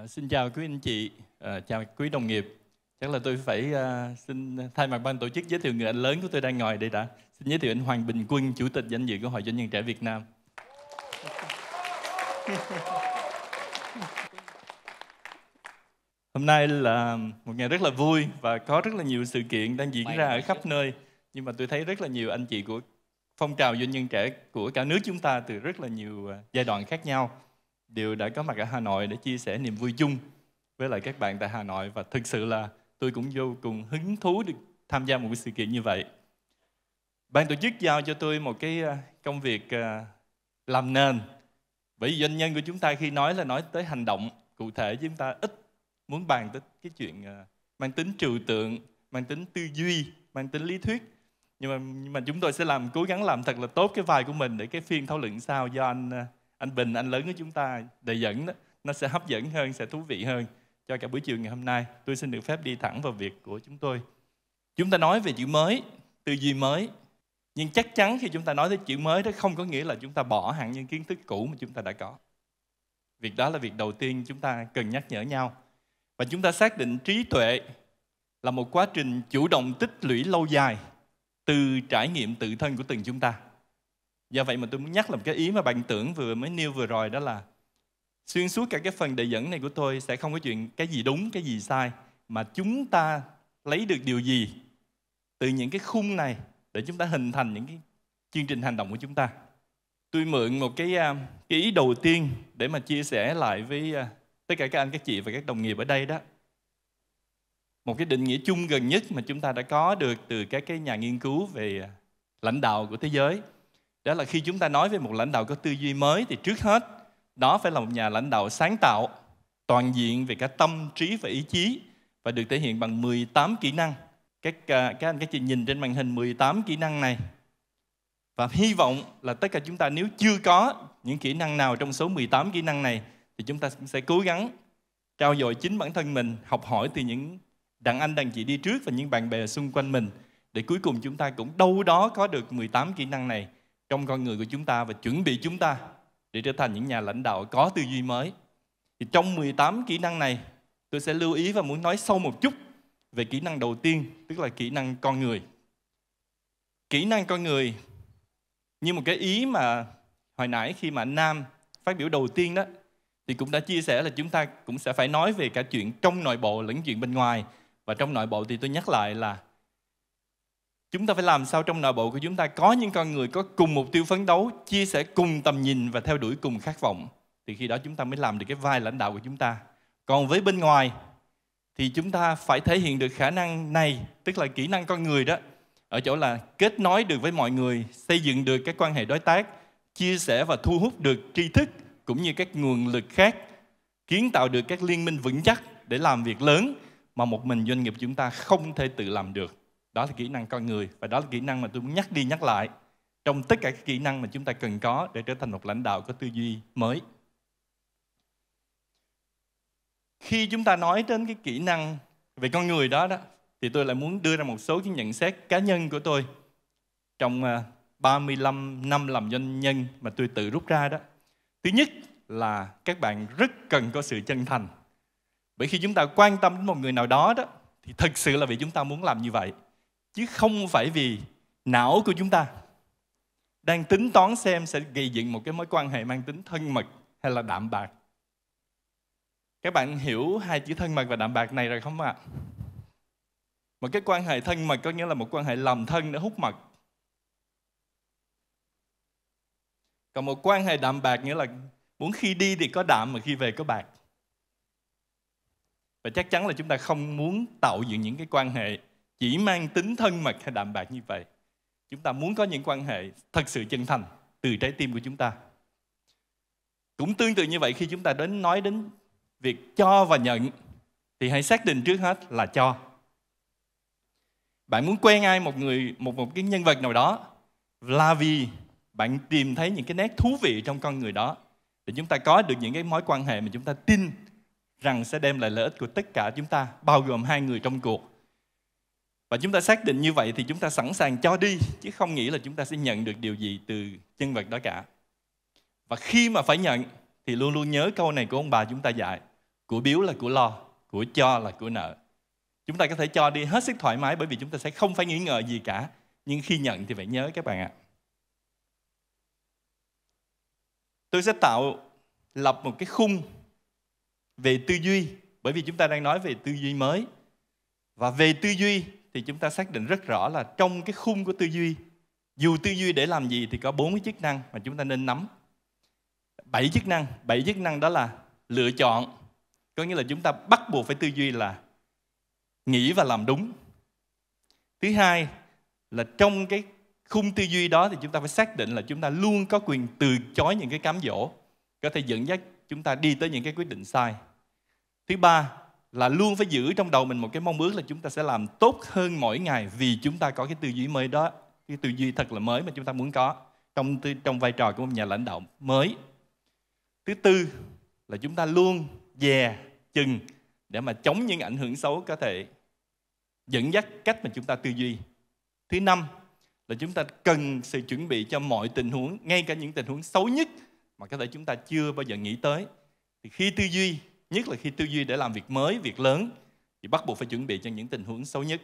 Ờ, xin chào quý anh chị, à, chào quý đồng nghiệp. Chắc là tôi phải à, xin thay mặt ban tổ chức giới thiệu người anh lớn của tôi đang ngồi đây đã. Xin giới thiệu anh Hoàng Bình Quân, Chủ tịch danh dự của Hội Doanh nhân trẻ Việt Nam. Hôm nay là một ngày rất là vui và có rất là nhiều sự kiện đang diễn ra ở khắp nơi. Nhưng mà tôi thấy rất là nhiều anh chị của phong trào doanh nhân trẻ của cả nước chúng ta từ rất là nhiều giai đoạn khác nhau đều đã có mặt ở Hà Nội để chia sẻ niềm vui chung với lại các bạn tại Hà Nội và thực sự là tôi cũng vô cùng hứng thú được tham gia một cái sự kiện như vậy. Ban tổ chức giao cho tôi một cái à, công việc à, làm nền. Bởi vì doanh nhân của chúng ta khi nói là nói tới hành động cụ thể chúng ta ít muốn bàn tới cái chuyện à, mang tính trừu tượng, mang tính tư duy, mang tính lý thuyết. Nhưng mà, nhưng mà chúng tôi sẽ làm cố gắng làm thật là tốt cái vai của mình để cái phiên thảo luận sau do anh anh Bình anh lớn của chúng ta để dẫn đó nó sẽ hấp dẫn hơn sẽ thú vị hơn cho cả buổi chiều ngày hôm nay tôi xin được phép đi thẳng vào việc của chúng tôi chúng ta nói về chữ mới tư duy mới nhưng chắc chắn khi chúng ta nói tới chữ mới đó không có nghĩa là chúng ta bỏ hẳn những kiến thức cũ mà chúng ta đã có việc đó là việc đầu tiên chúng ta cần nhắc nhở nhau và chúng ta xác định trí tuệ là một quá trình chủ động tích lũy lâu dài từ trải nghiệm tự thân của từng chúng ta Do vậy mà tôi muốn nhắc là một cái ý mà bạn tưởng vừa mới nêu vừa rồi đó là xuyên suốt cả cái phần đề dẫn này của tôi sẽ không có chuyện cái gì đúng, cái gì sai mà chúng ta lấy được điều gì từ những cái khung này để chúng ta hình thành những cái chương trình hành động của chúng ta. Tôi mượn một cái, à, cái ý đầu tiên để mà chia sẻ lại với à, tất cả các anh, các chị và các đồng nghiệp ở đây đó. Một cái định nghĩa chung gần nhất mà chúng ta đã có được từ các cái nhà nghiên cứu về à, lãnh đạo của thế giới đó là khi chúng ta nói về một lãnh đạo có tư duy mới thì trước hết đó phải là một nhà lãnh đạo sáng tạo toàn diện về cả tâm trí và ý chí và được thể hiện bằng 18 kỹ năng các à, các anh các chị nhìn trên màn hình 18 kỹ năng này và hy vọng là tất cả chúng ta nếu chưa có những kỹ năng nào trong số 18 kỹ năng này thì chúng ta sẽ cố gắng trao dồi chính bản thân mình, học hỏi từ những đàn anh đàn chị đi trước và những bạn bè xung quanh mình để cuối cùng chúng ta cũng đâu đó có được 18 kỹ năng này trong con người của chúng ta và chuẩn bị chúng ta để trở thành những nhà lãnh đạo có tư duy mới. Thì trong 18 kỹ năng này, tôi sẽ lưu ý và muốn nói sâu một chút về kỹ năng đầu tiên, tức là kỹ năng con người. Kỹ năng con người như một cái ý mà hồi nãy khi mà Nam phát biểu đầu tiên đó thì cũng đã chia sẻ là chúng ta cũng sẽ phải nói về cả chuyện trong nội bộ lẫn chuyện bên ngoài và trong nội bộ thì tôi nhắc lại là chúng ta phải làm sao trong nội bộ của chúng ta có những con người có cùng mục tiêu phấn đấu chia sẻ cùng tầm nhìn và theo đuổi cùng khát vọng thì khi đó chúng ta mới làm được cái vai lãnh đạo của chúng ta còn với bên ngoài thì chúng ta phải thể hiện được khả năng này tức là kỹ năng con người đó ở chỗ là kết nối được với mọi người xây dựng được các quan hệ đối tác chia sẻ và thu hút được tri thức cũng như các nguồn lực khác kiến tạo được các liên minh vững chắc để làm việc lớn mà một mình doanh nghiệp chúng ta không thể tự làm được đó là kỹ năng con người và đó là kỹ năng mà tôi muốn nhắc đi nhắc lại trong tất cả các kỹ năng mà chúng ta cần có để trở thành một lãnh đạo có tư duy mới khi chúng ta nói đến cái kỹ năng về con người đó đó thì tôi lại muốn đưa ra một số cái nhận xét cá nhân của tôi trong 35 à, năm làm doanh nhân mà tôi tự rút ra đó. Thứ nhất là các bạn rất cần có sự chân thành. Bởi khi chúng ta quan tâm đến một người nào đó đó thì thực sự là vì chúng ta muốn làm như vậy chứ không phải vì não của chúng ta đang tính toán xem sẽ gây dựng một cái mối quan hệ mang tính thân mật hay là đạm bạc. Các bạn hiểu hai chữ thân mật và đạm bạc này rồi không ạ? À? Một cái quan hệ thân mật có nghĩa là một quan hệ làm thân để hút mật. Còn một quan hệ đạm bạc nghĩa là muốn khi đi thì có đạm mà khi về có bạc. Và chắc chắn là chúng ta không muốn tạo dựng những cái quan hệ chỉ mang tính thân mật hay đạm bạc như vậy chúng ta muốn có những quan hệ thật sự chân thành từ trái tim của chúng ta cũng tương tự như vậy khi chúng ta đến nói đến việc cho và nhận thì hãy xác định trước hết là cho bạn muốn quen ai một người một một cái nhân vật nào đó là vì bạn tìm thấy những cái nét thú vị trong con người đó để chúng ta có được những cái mối quan hệ mà chúng ta tin rằng sẽ đem lại lợi ích của tất cả chúng ta bao gồm hai người trong cuộc và chúng ta xác định như vậy thì chúng ta sẵn sàng cho đi chứ không nghĩ là chúng ta sẽ nhận được điều gì từ nhân vật đó cả và khi mà phải nhận thì luôn luôn nhớ câu này của ông bà chúng ta dạy của biếu là của lo của cho là của nợ chúng ta có thể cho đi hết sức thoải mái bởi vì chúng ta sẽ không phải nghi ngờ gì cả nhưng khi nhận thì phải nhớ các bạn ạ tôi sẽ tạo lập một cái khung về tư duy bởi vì chúng ta đang nói về tư duy mới và về tư duy thì chúng ta xác định rất rõ là trong cái khung của tư duy dù tư duy để làm gì thì có bốn cái chức năng mà chúng ta nên nắm bảy chức năng bảy chức năng đó là lựa chọn có nghĩa là chúng ta bắt buộc phải tư duy là nghĩ và làm đúng thứ hai là trong cái khung tư duy đó thì chúng ta phải xác định là chúng ta luôn có quyền từ chối những cái cám dỗ có thể dẫn dắt chúng ta đi tới những cái quyết định sai thứ ba là luôn phải giữ trong đầu mình một cái mong ước là chúng ta sẽ làm tốt hơn mỗi ngày vì chúng ta có cái tư duy mới đó cái tư duy thật là mới mà chúng ta muốn có trong trong vai trò của một nhà lãnh đạo mới thứ tư là chúng ta luôn dè chừng để mà chống những ảnh hưởng xấu có thể dẫn dắt cách mà chúng ta tư duy thứ năm là chúng ta cần sự chuẩn bị cho mọi tình huống ngay cả những tình huống xấu nhất mà có thể chúng ta chưa bao giờ nghĩ tới thì khi tư duy nhất là khi tư duy để làm việc mới, việc lớn thì bắt buộc phải chuẩn bị cho những tình huống xấu nhất.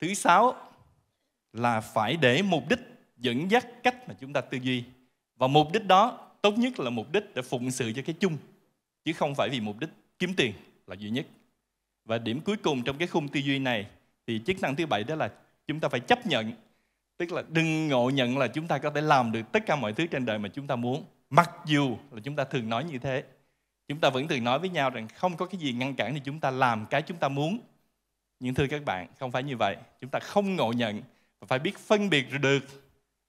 Thứ sáu là phải để mục đích dẫn dắt cách mà chúng ta tư duy và mục đích đó tốt nhất là mục đích để phụng sự cho cái chung chứ không phải vì mục đích kiếm tiền là duy nhất. Và điểm cuối cùng trong cái khung tư duy này thì chức năng thứ bảy đó là chúng ta phải chấp nhận tức là đừng ngộ nhận là chúng ta có thể làm được tất cả mọi thứ trên đời mà chúng ta muốn mặc dù là chúng ta thường nói như thế Chúng ta vẫn thường nói với nhau rằng không có cái gì ngăn cản thì chúng ta làm cái chúng ta muốn. Nhưng thưa các bạn, không phải như vậy. Chúng ta không ngộ nhận và phải biết phân biệt được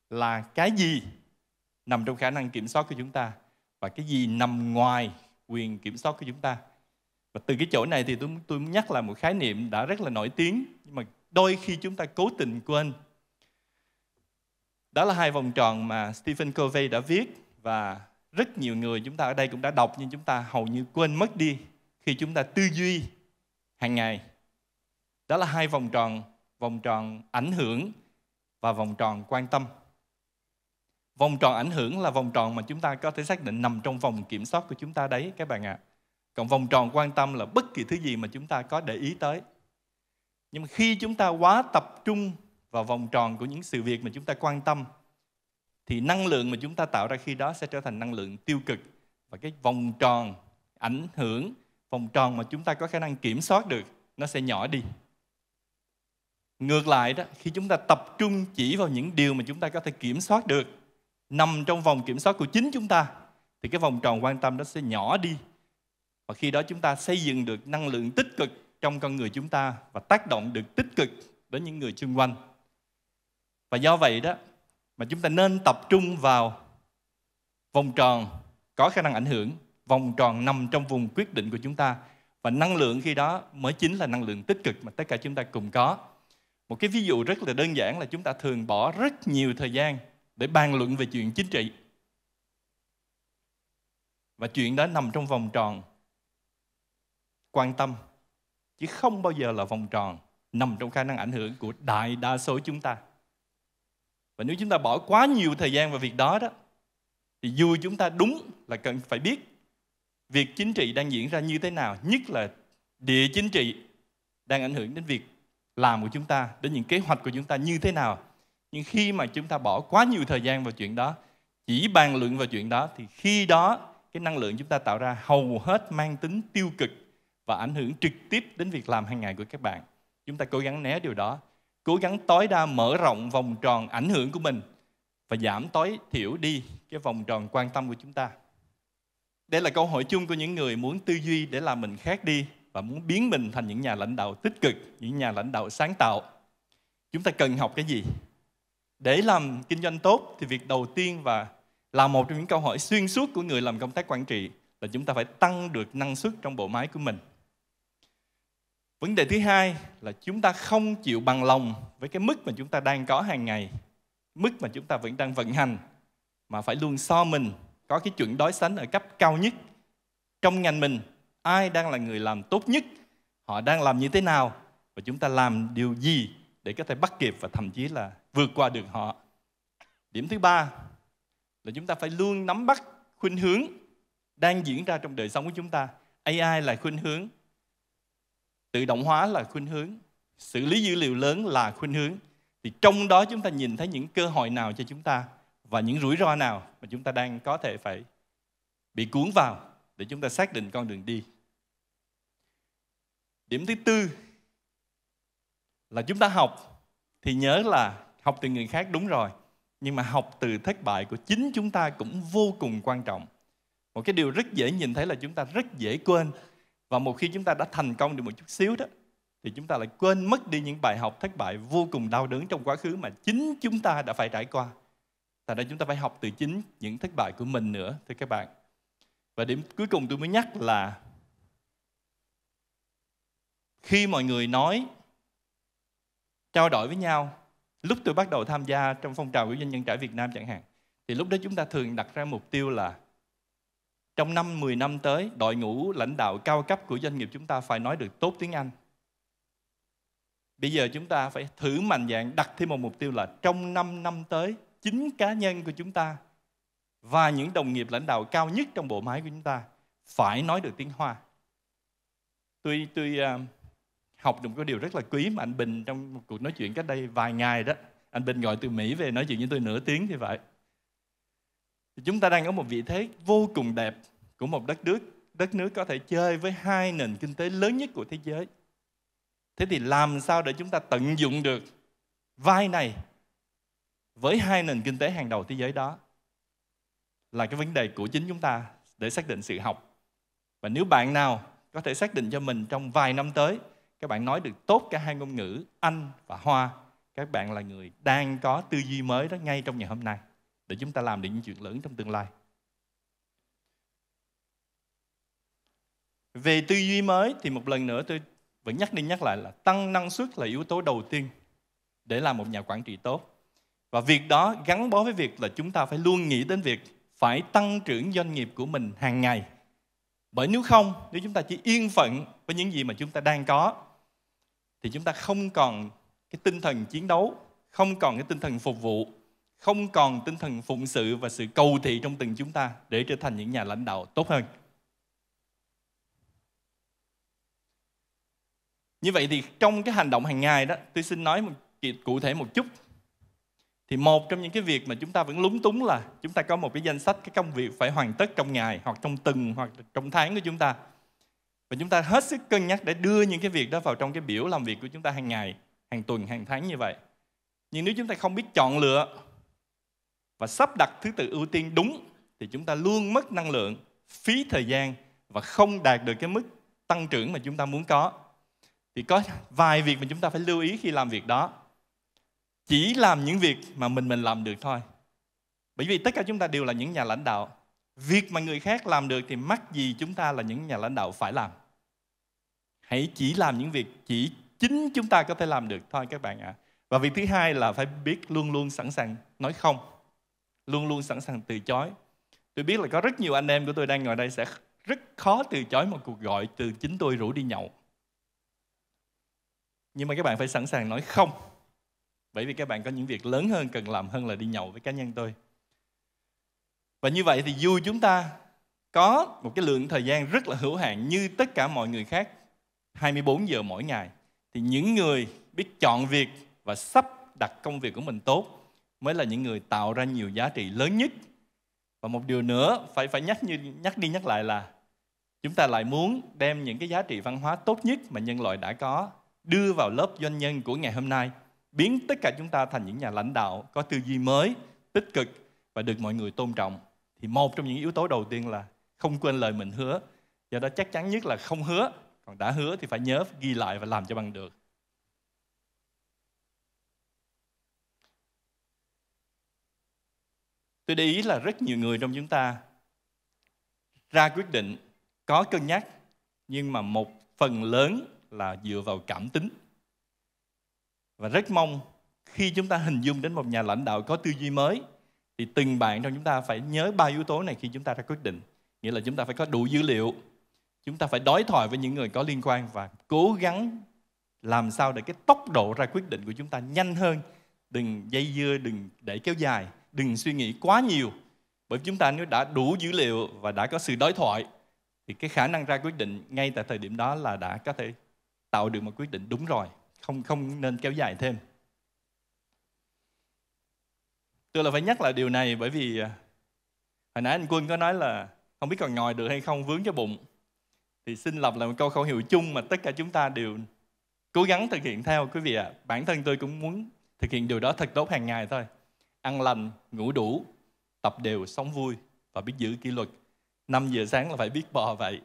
là cái gì nằm trong khả năng kiểm soát của chúng ta và cái gì nằm ngoài quyền kiểm soát của chúng ta. Và từ cái chỗ này thì tôi tôi nhắc lại một khái niệm đã rất là nổi tiếng nhưng mà đôi khi chúng ta cố tình quên. Đó là hai vòng tròn mà Stephen Covey đã viết và rất nhiều người chúng ta ở đây cũng đã đọc nhưng chúng ta hầu như quên mất đi khi chúng ta tư duy hàng ngày đó là hai vòng tròn vòng tròn ảnh hưởng và vòng tròn quan tâm vòng tròn ảnh hưởng là vòng tròn mà chúng ta có thể xác định nằm trong vòng kiểm soát của chúng ta đấy các bạn ạ à. còn vòng tròn quan tâm là bất kỳ thứ gì mà chúng ta có để ý tới nhưng khi chúng ta quá tập trung vào vòng tròn của những sự việc mà chúng ta quan tâm thì năng lượng mà chúng ta tạo ra khi đó sẽ trở thành năng lượng tiêu cực và cái vòng tròn ảnh hưởng vòng tròn mà chúng ta có khả năng kiểm soát được nó sẽ nhỏ đi ngược lại đó khi chúng ta tập trung chỉ vào những điều mà chúng ta có thể kiểm soát được nằm trong vòng kiểm soát của chính chúng ta thì cái vòng tròn quan tâm đó sẽ nhỏ đi và khi đó chúng ta xây dựng được năng lượng tích cực trong con người chúng ta và tác động được tích cực đến những người xung quanh và do vậy đó mà chúng ta nên tập trung vào vòng tròn có khả năng ảnh hưởng, vòng tròn nằm trong vùng quyết định của chúng ta và năng lượng khi đó mới chính là năng lượng tích cực mà tất cả chúng ta cùng có. Một cái ví dụ rất là đơn giản là chúng ta thường bỏ rất nhiều thời gian để bàn luận về chuyện chính trị. Và chuyện đó nằm trong vòng tròn quan tâm chứ không bao giờ là vòng tròn nằm trong khả năng ảnh hưởng của đại đa số chúng ta. Và nếu chúng ta bỏ quá nhiều thời gian vào việc đó đó thì dù chúng ta đúng là cần phải biết việc chính trị đang diễn ra như thế nào, nhất là địa chính trị đang ảnh hưởng đến việc làm của chúng ta, đến những kế hoạch của chúng ta như thế nào. Nhưng khi mà chúng ta bỏ quá nhiều thời gian vào chuyện đó, chỉ bàn luận vào chuyện đó thì khi đó cái năng lượng chúng ta tạo ra hầu hết mang tính tiêu cực và ảnh hưởng trực tiếp đến việc làm hàng ngày của các bạn. Chúng ta cố gắng né điều đó cố gắng tối đa mở rộng vòng tròn ảnh hưởng của mình và giảm tối thiểu đi cái vòng tròn quan tâm của chúng ta. Đây là câu hỏi chung của những người muốn tư duy để làm mình khác đi và muốn biến mình thành những nhà lãnh đạo tích cực, những nhà lãnh đạo sáng tạo. Chúng ta cần học cái gì? Để làm kinh doanh tốt thì việc đầu tiên và là một trong những câu hỏi xuyên suốt của người làm công tác quản trị là chúng ta phải tăng được năng suất trong bộ máy của mình Vấn đề thứ hai là chúng ta không chịu bằng lòng với cái mức mà chúng ta đang có hàng ngày, mức mà chúng ta vẫn đang vận hành, mà phải luôn so mình có cái chuẩn đối sánh ở cấp cao nhất. Trong ngành mình, ai đang là người làm tốt nhất, họ đang làm như thế nào và chúng ta làm điều gì để có thể bắt kịp và thậm chí là vượt qua được họ. Điểm thứ ba là chúng ta phải luôn nắm bắt khuynh hướng đang diễn ra trong đời sống của chúng ta. AI là khuynh hướng, tự động hóa là khuynh hướng xử lý dữ liệu lớn là khuynh hướng thì trong đó chúng ta nhìn thấy những cơ hội nào cho chúng ta và những rủi ro nào mà chúng ta đang có thể phải bị cuốn vào để chúng ta xác định con đường đi điểm thứ tư là chúng ta học thì nhớ là học từ người khác đúng rồi nhưng mà học từ thất bại của chính chúng ta cũng vô cùng quan trọng một cái điều rất dễ nhìn thấy là chúng ta rất dễ quên và một khi chúng ta đã thành công được một chút xíu đó thì chúng ta lại quên mất đi những bài học thất bại vô cùng đau đớn trong quá khứ mà chính chúng ta đã phải trải qua. Tại đây chúng ta phải học từ chính những thất bại của mình nữa thưa các bạn. Và điểm cuối cùng tôi mới nhắc là khi mọi người nói trao đổi với nhau lúc tôi bắt đầu tham gia trong phong trào của doanh nhân trẻ Việt Nam chẳng hạn thì lúc đó chúng ta thường đặt ra mục tiêu là trong năm 10 năm tới đội ngũ lãnh đạo cao cấp của doanh nghiệp chúng ta phải nói được tốt tiếng Anh bây giờ chúng ta phải thử mạnh dạng đặt thêm một mục tiêu là trong 5 năm tới chính cá nhân của chúng ta và những đồng nghiệp lãnh đạo cao nhất trong bộ máy của chúng ta phải nói được tiếng Hoa tôi tôi uh, học được một cái điều rất là quý mà anh Bình trong một cuộc nói chuyện cách đây vài ngày đó anh Bình gọi từ Mỹ về nói chuyện với tôi nửa tiếng thì vậy chúng ta đang ở một vị thế vô cùng đẹp của một đất nước đất nước có thể chơi với hai nền kinh tế lớn nhất của thế giới. Thế thì làm sao để chúng ta tận dụng được vai này với hai nền kinh tế hàng đầu thế giới đó là cái vấn đề của chính chúng ta để xác định sự học. Và nếu bạn nào có thể xác định cho mình trong vài năm tới các bạn nói được tốt cả hai ngôn ngữ Anh và Hoa, các bạn là người đang có tư duy mới đó ngay trong ngày hôm nay để chúng ta làm được những chuyện lớn trong tương lai. Về tư duy mới thì một lần nữa tôi vẫn nhắc đi nhắc lại là tăng năng suất là yếu tố đầu tiên để làm một nhà quản trị tốt. Và việc đó gắn bó với việc là chúng ta phải luôn nghĩ đến việc phải tăng trưởng doanh nghiệp của mình hàng ngày. Bởi nếu không, nếu chúng ta chỉ yên phận với những gì mà chúng ta đang có thì chúng ta không còn cái tinh thần chiến đấu, không còn cái tinh thần phục vụ không còn tinh thần phụng sự và sự cầu thị trong từng chúng ta để trở thành những nhà lãnh đạo tốt hơn. Như vậy thì trong cái hành động hàng ngày đó, tôi xin nói một cụ thể một chút. Thì một trong những cái việc mà chúng ta vẫn lúng túng là chúng ta có một cái danh sách cái công việc phải hoàn tất trong ngày hoặc trong từng hoặc trong tháng của chúng ta. Và chúng ta hết sức cân nhắc để đưa những cái việc đó vào trong cái biểu làm việc của chúng ta hàng ngày, hàng tuần, hàng tháng như vậy. Nhưng nếu chúng ta không biết chọn lựa và sắp đặt thứ tự ưu tiên đúng thì chúng ta luôn mất năng lượng, phí thời gian và không đạt được cái mức tăng trưởng mà chúng ta muốn có. Thì có vài việc mà chúng ta phải lưu ý khi làm việc đó. Chỉ làm những việc mà mình mình làm được thôi. Bởi vì tất cả chúng ta đều là những nhà lãnh đạo. Việc mà người khác làm được thì mắc gì chúng ta là những nhà lãnh đạo phải làm. Hãy chỉ làm những việc chỉ chính chúng ta có thể làm được thôi các bạn ạ. À. Và việc thứ hai là phải biết luôn luôn sẵn sàng nói không luôn luôn sẵn sàng từ chối. Tôi biết là có rất nhiều anh em của tôi đang ngồi đây sẽ rất khó từ chối một cuộc gọi từ chính tôi rủ đi nhậu. Nhưng mà các bạn phải sẵn sàng nói không. Bởi vì các bạn có những việc lớn hơn cần làm hơn là đi nhậu với cá nhân tôi. Và như vậy thì dù chúng ta có một cái lượng thời gian rất là hữu hạn như tất cả mọi người khác 24 giờ mỗi ngày thì những người biết chọn việc và sắp đặt công việc của mình tốt mới là những người tạo ra nhiều giá trị lớn nhất và một điều nữa phải phải nhắc như nhắc đi nhắc lại là chúng ta lại muốn đem những cái giá trị văn hóa tốt nhất mà nhân loại đã có đưa vào lớp doanh nhân của ngày hôm nay biến tất cả chúng ta thành những nhà lãnh đạo có tư duy mới tích cực và được mọi người tôn trọng thì một trong những yếu tố đầu tiên là không quên lời mình hứa do đó chắc chắn nhất là không hứa còn đã hứa thì phải nhớ ghi lại và làm cho bằng được tôi để ý là rất nhiều người trong chúng ta ra quyết định có cân nhắc nhưng mà một phần lớn là dựa vào cảm tính và rất mong khi chúng ta hình dung đến một nhà lãnh đạo có tư duy mới thì từng bạn trong chúng ta phải nhớ ba yếu tố này khi chúng ta ra quyết định nghĩa là chúng ta phải có đủ dữ liệu chúng ta phải đối thoại với những người có liên quan và cố gắng làm sao để cái tốc độ ra quyết định của chúng ta nhanh hơn đừng dây dưa đừng để kéo dài đừng suy nghĩ quá nhiều bởi vì chúng ta nếu đã đủ dữ liệu và đã có sự đối thoại thì cái khả năng ra quyết định ngay tại thời điểm đó là đã có thể tạo được một quyết định đúng rồi không không nên kéo dài thêm tôi là phải nhắc lại điều này bởi vì à, hồi nãy anh quân có nói là không biết còn ngồi được hay không vướng cho bụng thì xin lập lại một câu khẩu hiệu chung mà tất cả chúng ta đều cố gắng thực hiện theo quý vị ạ à, bản thân tôi cũng muốn thực hiện điều đó thật tốt hàng ngày thôi ăn lành, ngủ đủ, tập đều, sống vui và biết giữ kỷ luật. 5 giờ sáng là phải biết bò vậy.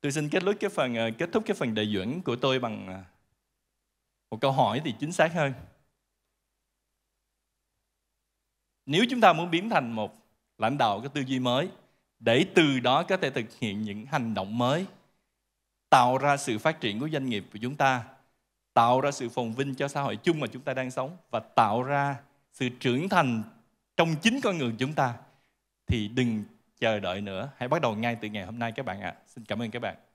Tôi xin kết thúc cái phần ờ, kết thúc cái phần đại dưỡng của tôi bằng ờ, một câu hỏi thì chính xác hơn. Nếu chúng ta muốn biến thành một lãnh đạo có tư duy mới để từ đó có thể thực hiện những hành động mới tạo ra sự phát triển của doanh nghiệp của chúng ta tạo ra sự phồn vinh cho xã hội chung mà chúng ta đang sống và tạo ra sự trưởng thành trong chính con người chúng ta thì đừng chờ đợi nữa hãy bắt đầu ngay từ ngày hôm nay các bạn ạ à. xin cảm ơn các bạn